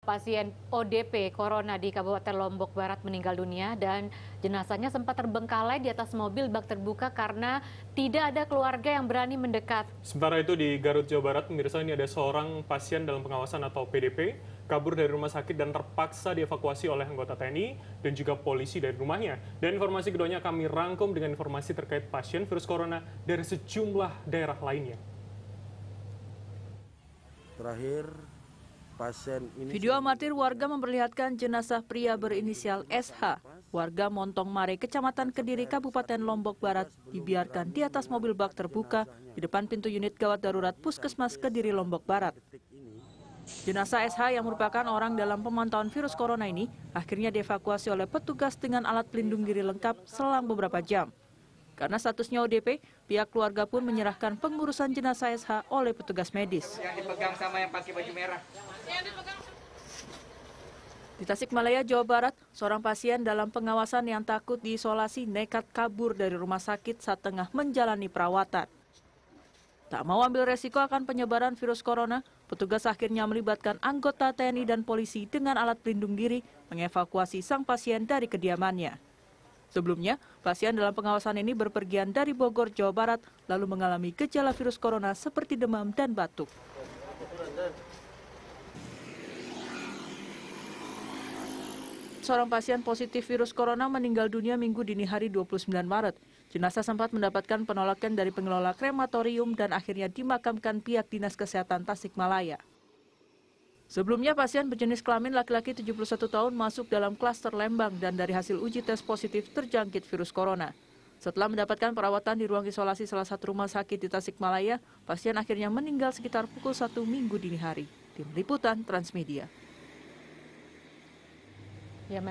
Pasien ODP Corona di Kabupaten Lombok Barat meninggal dunia dan jenazahnya sempat terbengkalai di atas mobil bak terbuka karena tidak ada keluarga yang berani mendekat. Sementara itu di Garut, Jawa Barat, pemirsa ini ada seorang pasien dalam pengawasan atau PDP kabur dari rumah sakit dan terpaksa dievakuasi oleh anggota TNI dan juga polisi dari rumahnya. Dan informasi keduanya kami rangkum dengan informasi terkait pasien virus corona dari sejumlah daerah lainnya. Terakhir, Video amatir warga memperlihatkan jenazah pria berinisial SH, warga Montong Mare, Kecamatan Kediri, Kabupaten Lombok Barat, dibiarkan di atas mobil bak terbuka di depan pintu unit gawat darurat Puskesmas Kediri Lombok Barat. Jenazah SH yang merupakan orang dalam pemantauan virus corona ini akhirnya dievakuasi oleh petugas dengan alat pelindung diri lengkap selang beberapa jam. Karena statusnya ODP, pihak keluarga pun menyerahkan pengurusan jenazah SH oleh petugas medis. Yang dipegang sama yang pakai baju merah. Di Tasikmalaya, Jawa Barat, seorang pasien dalam pengawasan yang takut diisolasi nekat kabur dari rumah sakit saat tengah menjalani perawatan. Tak mau ambil resiko akan penyebaran virus corona, petugas akhirnya melibatkan anggota TNI dan polisi dengan alat pelindung diri mengevakuasi sang pasien dari kediamannya. Sebelumnya, pasien dalam pengawasan ini berpergian dari Bogor, Jawa Barat, lalu mengalami gejala virus corona seperti demam dan batuk. Seorang pasien positif virus corona meninggal dunia minggu dini hari 29 Maret. Jenazah sempat mendapatkan penolakan dari pengelola krematorium dan akhirnya dimakamkan pihak Dinas Kesehatan Tasikmalaya. Sebelumnya pasien berjenis kelamin laki-laki 71 tahun masuk dalam klaster Lembang dan dari hasil uji tes positif terjangkit virus corona. Setelah mendapatkan perawatan di ruang isolasi salah satu rumah sakit di Tasikmalaya, pasien akhirnya meninggal sekitar pukul 1 minggu dini hari. Tim Liputan Transmedia. Ya,